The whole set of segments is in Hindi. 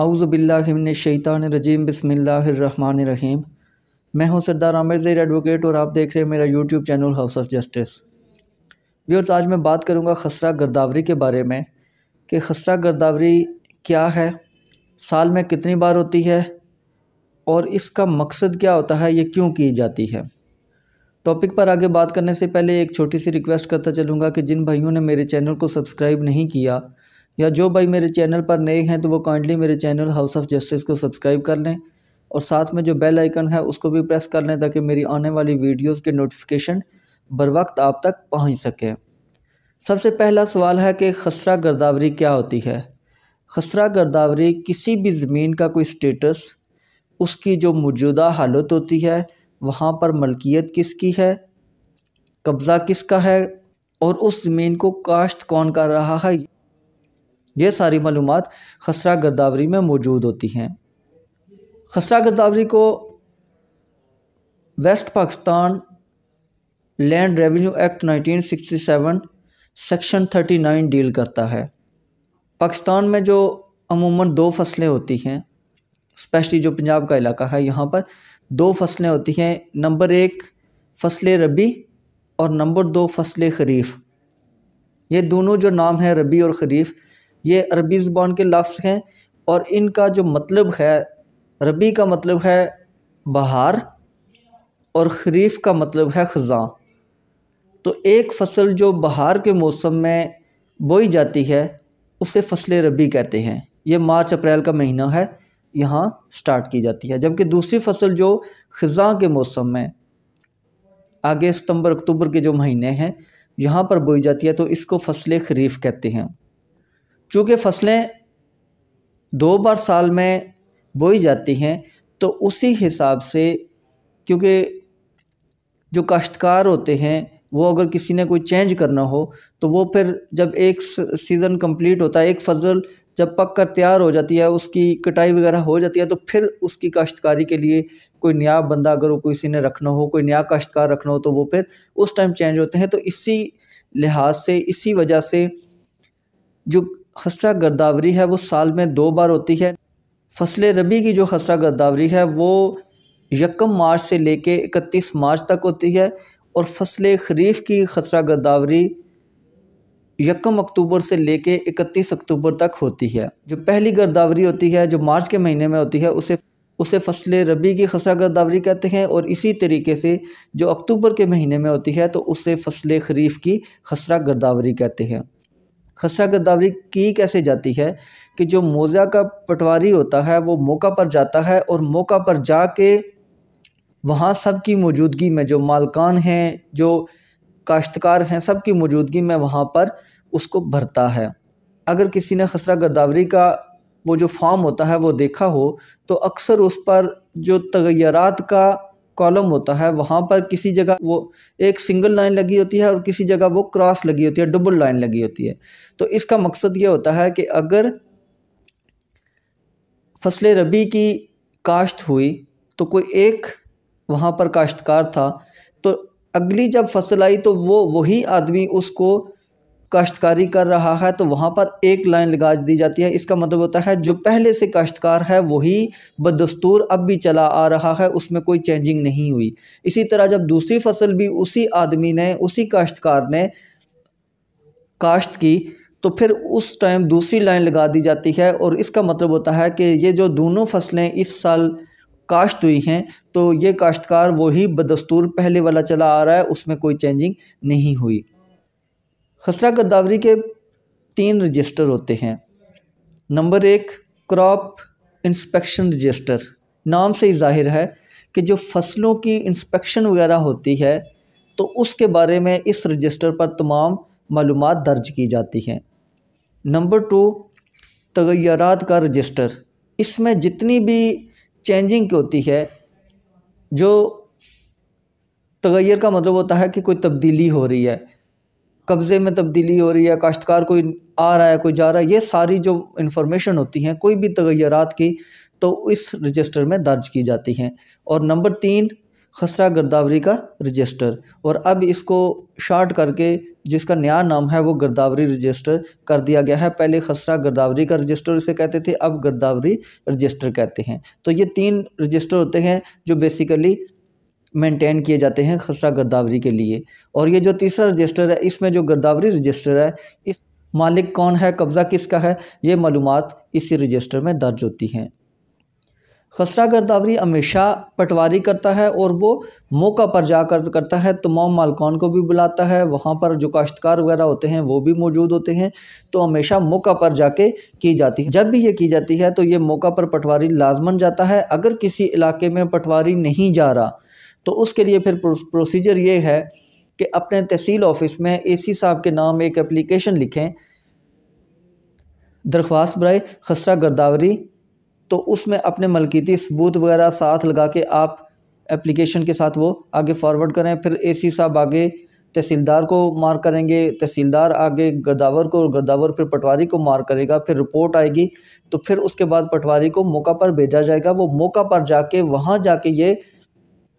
आउज़बिल्लाशैतानरजीम रहीम मैं हूं सरदार आमिर ज़ैर एडवोकेट और आप देख रहे हैं मेरा YouTube channel House of Justice viewers आज मैं बात करूंगा खसरा गर्दावरी के बारे में कि खसरा गर्दावरी क्या है साल में कितनी बार होती है और इसका मकसद क्या होता है ये क्यों की जाती है टॉपिक पर आगे बात करने से पहले एक छोटी सी रिक्वेस्ट करता चलूँगा कि जिन भाइयों ने मेरे चैनल को सब्सक्राइब नहीं किया या जो भाई मेरे चैनल पर नए हैं तो वो काइंडली मेरे चैनल हाउस ऑफ जस्टिस को सब्सक्राइब कर लें और साथ में जो बेल आइकन है उसको भी प्रेस कर लें ताकि मेरी आने वाली वीडियोस के नोटिफिकेशन बर वक्त आप तक पहुंच सकें सबसे पहला सवाल है कि खसरा गर्दावरी क्या होती है खसरा गर्दावरी किसी भी ज़मीन का कोई स्टेटस उसकी जो मौजूदा हालत होती है वहाँ पर मलकियत किसकी है कब्ज़ा किसका है और उस ज़मीन को काश्त कौन कर रहा है ये सारी मालूम खसरा गर्दावरी में मौजूद होती हैं खसरा गर्दावरी को West Pakistan land revenue act 1967 section 39 deal करता है पाकिस्तान में जो अमूमन दो फसलें होती हैं स्पेशली जो पंजाब का इलाका है यहाँ पर दो फसलें होती हैं नंबर एक फसल रबी और नंबर दो फसल खरीफ ये दोनों जो नाम हैं रबी और खरीफ ये अरबी ज़बान के लफ्स हैं और इनका जो मतलब है रबी का मतलब है बहार और खरीफ का मतलब है ख़जा तो एक फसल जो बहार के मौसम में बोई जाती है उसे फसल रबी कहते हैं ये मार्च अप्रैल का महीना है यहाँ स्टार्ट की जाती है जबकि दूसरी फसल जो ख़जा के मौसम में आगे सितंबर अक्टूबर के जो महीने हैं यहाँ पर बोई जाती है तो इसको फसल खरीफ कहते हैं चूँकि फसलें दो बार साल में बोई जाती हैं तो उसी हिसाब से क्योंकि जो काश्तकार होते हैं वो अगर किसी ने कोई चेंज करना हो तो वो फिर जब एक सीज़न कंप्लीट होता है एक फसल जब पक कर तैयार हो जाती है उसकी कटाई वगैरह हो जाती है तो फिर उसकी काश्तकारी के लिए कोई नया बंदा अगर किसी ने रखना हो कोई नया काश्तकार रखना हो तो वो फिर उस टाइम चेंज होते हैं तो इसी लिहाज से इसी वजह से जो खसरा गर्दावरी है वो साल में दो बार होती है फसल रबी की जो खसरा गर्दावरी है वो यकम मार्च से लेके इकतीस मार्च तक होती है और फसल खरीफ की खसरा गर्दावरी यकम अक्टूबर से लेके इकतीस अक्टूबर तक होती है जो पहली गर्दावरी होती है जो मार्च के महीने में होती है उसे उसे फसल रबी की खसरा गर्दावरी कहते हैं और इसी तरीके से जो अक्टूबर के महीने में होती है तो उसे फसल खरीफ की खसरा गर्दावरी कहते हैं खसरा गद्दावरी की कैसे जाती है कि जो मोज़ा का पटवारी होता है वो मौका पर जाता है और मौका पर जाके वहाँ सब की मौजूदगी में जो मालकान हैं जो काश्तकार हैं सब की मौजूदगी में वहाँ पर उसको भरता है अगर किसी ने खसरा गदावरी का वो जो फॉर्म होता है वो देखा हो तो अक्सर उस पर जो तगैरत का कॉलम होता है वहाँ पर किसी जगह वो एक सिंगल लाइन लगी होती है और किसी जगह वो क्रॉस लगी होती है डबल लाइन लगी होती है तो इसका मकसद ये होता है कि अगर फसल रबी की काश्त हुई तो कोई एक वहाँ पर काश्तकार था तो अगली जब फसल आई तो वो वही आदमी उसको काश्तकारी कर रहा है तो वहाँ पर एक लाइन लगा दी जाती है इसका मतलब होता है जो पहले से काश्तकार है वही बदस्तूर अब भी चला आ रहा है उसमें कोई चेंजिंग नहीं हुई इसी तरह जब दूसरी फसल भी उसी आदमी ने उसी काश्तकार ने काश्त की तो फिर उस टाइम दूसरी लाइन लगा दी जाती है और इसका मतलब होता है कि ये जो दोनों फसलें इस साल काश्त हुई हैं तो ये काश्तकार वही बदस्तूर पहले वाला चला आ रहा है उसमें कोई चेंजिंग नहीं हुई खसरा गर्दावरी के तीन रजिस्टर होते हैं नंबर एक क्रॉप इंस्पेक्शन रजिस्टर नाम से ही जाहिर है कि जो फसलों की इंस्पेक्शन वगैरह होती है तो उसके बारे में इस रजिस्टर पर तमाम मालूम दर्ज की जाती हैं नंबर टू तगैरत का रजिस्टर इसमें जितनी भी चेंजिंग होती है जो तगैर का मतलब होता है कि कोई तब्दीली हो रही है कब्ज़े में तब्दीली हो रही है काश्तकार कोई आ रहा है कोई जा रहा है ये सारी जो इन्फॉर्मेशन होती हैं कोई भी तगैरत की तो इस रजिस्टर में दर्ज की जाती हैं और नंबर तीन खसरा गर्दावरी का रजिस्टर और अब इसको शार्ट करके जिसका नया नाम है वो गर्दावरी रजिस्टर कर दिया गया है पहले खसरा गर्दावरी का रजिस्टर उसे कहते थे अब गर्दावरी रजिस्टर कहते हैं तो ये तीन रजिस्टर होते हैं जो बेसिकली मेंटेन किए जाते हैं खसरा गर्दावरी के लिए और ये जो तीसरा रजिस्टर है इसमें जो गर्दावरी रजिस्टर है इस मालिक कौन है कब्ज़ा किसका है ये मालूम इसी रजिस्टर में दर्ज होती हैं खसरा गर्दावरी हमेशा पटवारी करता है और वो मौका पर जाकर करता है तमाम मालकान को भी बुलाता है वहाँ पर जो काश्तकार वगैरह होते हैं वो भी मौजूद होते हैं तो हमेशा मौका पर जाके की जाती है जब भी ये की जाती है तो ये मौका पर पटवारी लाजमन जाता है अगर किसी इलाके में पटवारी नहीं जा रहा तो उसके लिए फिर प्रोसीजर ये है कि अपने तहसील ऑफिस में ए सी साहब के नाम एक एप्लीकेशन लिखें दरख्वास्त बरए खसरा गर्दावरी तो उसमें अपने मलकीती सबूत वगैरह साथ लगा के आप एप्लीकेशन के साथ वो आगे फॉरवर्ड करें फिर ए सी साहब आगे तहसीलदार को मार करेंगे तहसीलदार आगे गर्दावर को गर्दावर फिर पटवारी को मार करेगा फिर रिपोर्ट आएगी तो फिर उसके बाद पटवारी को मौका पर भेजा जाएगा वो मौका पर जाके वहाँ जाके ये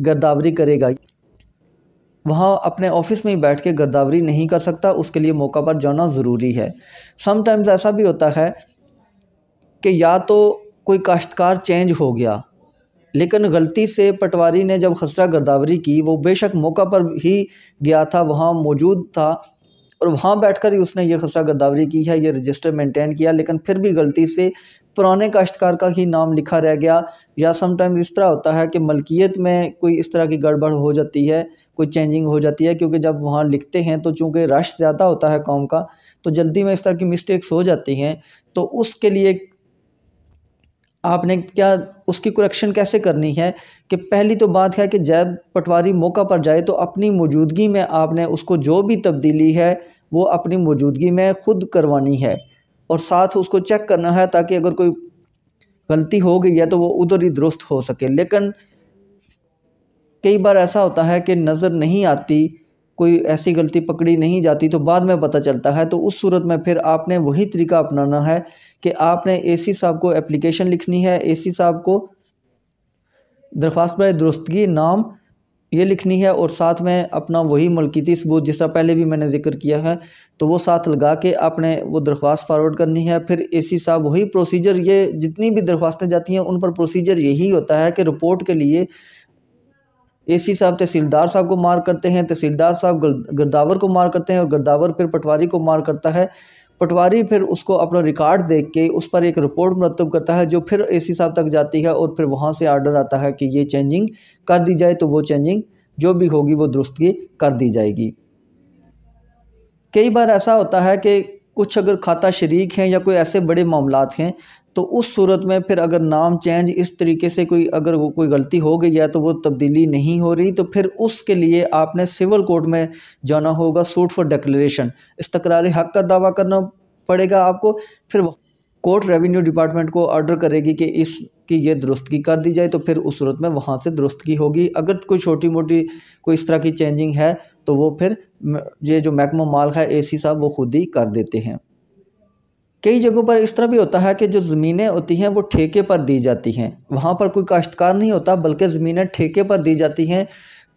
गर्दावरी करेगा वहाँ अपने ऑफिस में ही बैठ के गर्दावरी नहीं कर सकता उसके लिए मौका पर जाना ज़रूरी है समटाइम्स ऐसा भी होता है कि या तो कोई काश्तकार चेंज हो गया लेकिन गलती से पटवारी ने जब खसरा गर्दावरी की वो बेशक मौका पर ही गया था वहाँ मौजूद था और वहाँ बैठकर ही उसने ये खसरा गर्दावरी की है ये रजिस्टर मेंटेन किया लेकिन फिर भी गलती से पुराने काश्तकार का ही नाम लिखा रह गया या समटाइम्स इस तरह होता है कि मलकियत में कोई इस तरह की गड़बड़ हो जाती है कोई चेंजिंग हो जाती है क्योंकि जब वहाँ लिखते हैं तो चूँकि रश ज़्यादा होता है कॉम का तो जल्दी में इस तरह की मिस्टेक्स हो जाती हैं तो उसके लिए आपने क्या उसकी करेक्शन कैसे करनी है कि पहली तो बात है कि जैब पटवारी मौका पर जाए तो अपनी मौजूदगी में आपने उसको जो भी तब्दीली है वो अपनी मौजूदगी में ख़ुद करवानी है और साथ उसको चेक करना है ताकि अगर कोई गलती हो गई है तो वो उधर ही दुरुस्त हो सके लेकिन कई बार ऐसा होता है कि नज़र नहीं आती कोई ऐसी गलती पकड़ी नहीं जाती तो बाद में पता चलता है तो उस सूरत में फिर आपने वही तरीका अपनाना है कि आपने एसी साहब को एप्लीकेशन लिखनी है एसी साहब को दरख्वास्त दुरुस्तगी नाम ये लिखनी है और साथ में अपना वही मलकीती सबूत जिस तरह पहले भी मैंने जिक्र किया है तो वो साथ लगा के आपने वो दरख्वास्त फारवर्ड करनी है फिर ए सी साहब वही प्रोसीजर ये जितनी भी दरख्वास्तें जाती हैं उन पर प्रोसीजर यही होता है कि रिपोर्ट के लिए ए सी साहब तहसीलदार साहब को मार करते हैं तहसीलदार साहब गर्दावर को मार करते हैं और गर्दावर फिर पटवारी को मार करता है पटवारी फिर उसको अपना रिकॉर्ड देख के उस पर एक रिपोर्ट मुरतब करता है जो फिर ए सी साहब तक जाती है और फिर वहाँ से आर्डर आता है कि ये चेंजिंग कर दी जाए तो वो चेंजिंग जो भी होगी वो दुरुस्तगी कर दी जाएगी कई बार ऐसा होता है कि कुछ अगर खाता शरीक हैं या कोई ऐसे बड़े मामला हैं तो उस सूरत में फिर अगर नाम चेंज इस तरीके से कोई अगर वो कोई गलती हो गई है तो वो तब्दीली नहीं हो रही तो फिर उसके लिए आपने सिविल कोर्ट में जाना होगा सूट फॉर डिक्लेरेशन इस्तकरार हक का दावा करना पड़ेगा आपको फिर कोर्ट रेवेन्यू डिपार्टमेंट को ऑर्डर करेगी कि इसकी ये दुरुस्तगी कर दी जाए तो फिर उस सूरत में वहाँ से दुरुस्तगी होगी अगर कोई छोटी मोटी कोई इस तरह की चेंजिंग है तो वो फिर ये जो महकमा माल है ए साहब वो खुद ही कर देते हैं कई जगहों पर इस तरह भी होता है कि जो ज़मीनें होती हैं वो ठेके पर दी जाती हैं वहाँ पर कोई काश्तकार नहीं होता बल्कि ज़मीनें ठेके पर दी जाती हैं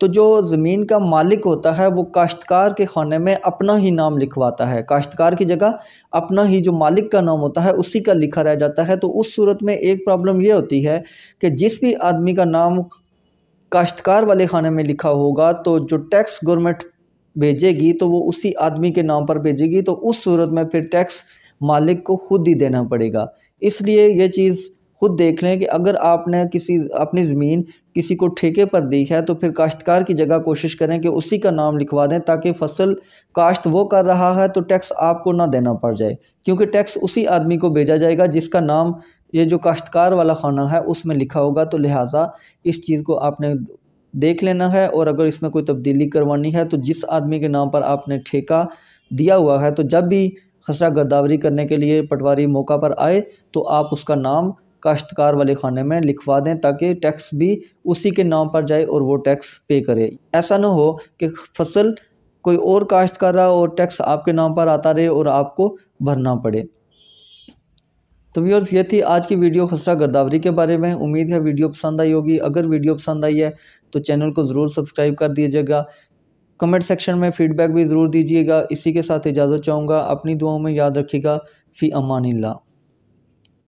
तो जो ज़मीन का मालिक होता है वो काश्तकार के खाने में अपना ही नाम लिखवाता है काश्तकार की जगह अपना ही जो मालिक का नाम होता है उसी का लिखा रह जाता है तो उस सूरत में एक प्रॉब्लम ये होती है कि जिस भी आदमी का नाम काश्तकार वाले खाने में लिखा होगा तो जो टैक्स गवर्नमेंट भेजेगी तो वो उसी आदमी के नाम पर भेजेगी तो उस सूरत में फिर टैक्स मालिक को खुद ही देना पड़ेगा इसलिए ये चीज़ खुद देख लें कि अगर आपने किसी अपनी ज़मीन किसी को ठेके पर दी है तो फिर काश्तकार की जगह कोशिश करें कि उसी का नाम लिखवा दें ताकि फसल काश्त वो कर रहा है तो टैक्स आपको ना देना पड़ जाए क्योंकि टैक्स उसी आदमी को भेजा जाएगा जिसका नाम ये जो काश्तकार वाला खाना है उसमें लिखा होगा तो लिहाजा इस चीज़ को आपने देख लेना है और अगर इसमें कोई तब्दीली करवानी है तो जिस आदमी के नाम पर आपने ठेका दिया हुआ है तो जब भी खसरा गर्दावरी करने के लिए पटवारी मौका पर आए तो आप उसका नाम काश्तकार वाले खाने में लिखवा दें ताकि टैक्स भी उसी के नाम पर जाए और वो टैक्स पे करे ऐसा ना हो कि फसल कोई और काश्तकार और टैक्स आपके नाम पर आता रहे और आपको भरना पड़े तो व्यवर्स ये थी आज की वीडियो खसरा गर्दावरी के बारे में उम्मीद है वीडियो पसंद आई होगी अगर वीडियो पसंद आई है तो चैनल को ज़रूर सब्सक्राइब कर दीजिएगा कमेंट सेक्शन में फ़ीडबैक भी ज़रूर दीजिएगा इसी के साथ इजाज़त चाहूँगा अपनी दुआओं में याद रखिएगा फ़ी अमान